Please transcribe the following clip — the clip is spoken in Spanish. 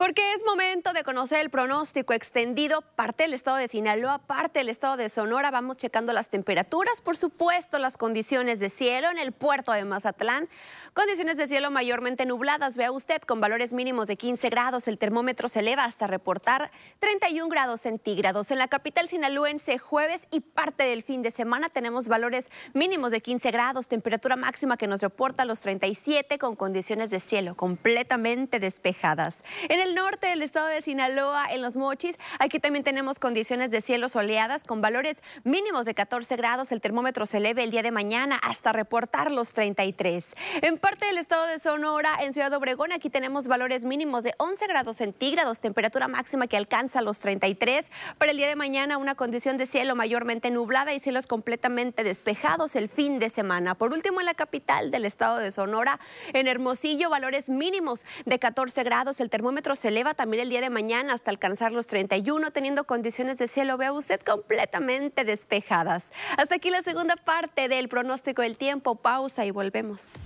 Porque es momento de conocer el pronóstico extendido, parte del estado de Sinaloa, parte del estado de Sonora. Vamos checando las temperaturas, por supuesto, las condiciones de cielo en el puerto de Mazatlán. Condiciones de cielo mayormente nubladas, vea usted, con valores mínimos de 15 grados. El termómetro se eleva hasta reportar 31 grados centígrados. En la capital sinaloense, jueves y parte del fin de semana, tenemos valores mínimos de 15 grados, temperatura máxima que nos reporta los 37, con condiciones de cielo completamente despejadas. En el norte del estado de Sinaloa, en los Mochis. Aquí también tenemos condiciones de cielo soleadas con valores mínimos de 14 grados. El termómetro se eleve el día de mañana hasta reportar los 33. En parte del estado de Sonora, en Ciudad Obregón, aquí tenemos valores mínimos de 11 grados centígrados, temperatura máxima que alcanza los 33. Para el día de mañana, una condición de cielo mayormente nublada y cielos completamente despejados el fin de semana. Por último, en la capital del estado de Sonora, en Hermosillo, valores mínimos de 14 grados. El termómetro se eleva también el día de mañana hasta alcanzar los 31, teniendo condiciones de cielo, vea usted, completamente despejadas. Hasta aquí la segunda parte del pronóstico del tiempo. Pausa y volvemos.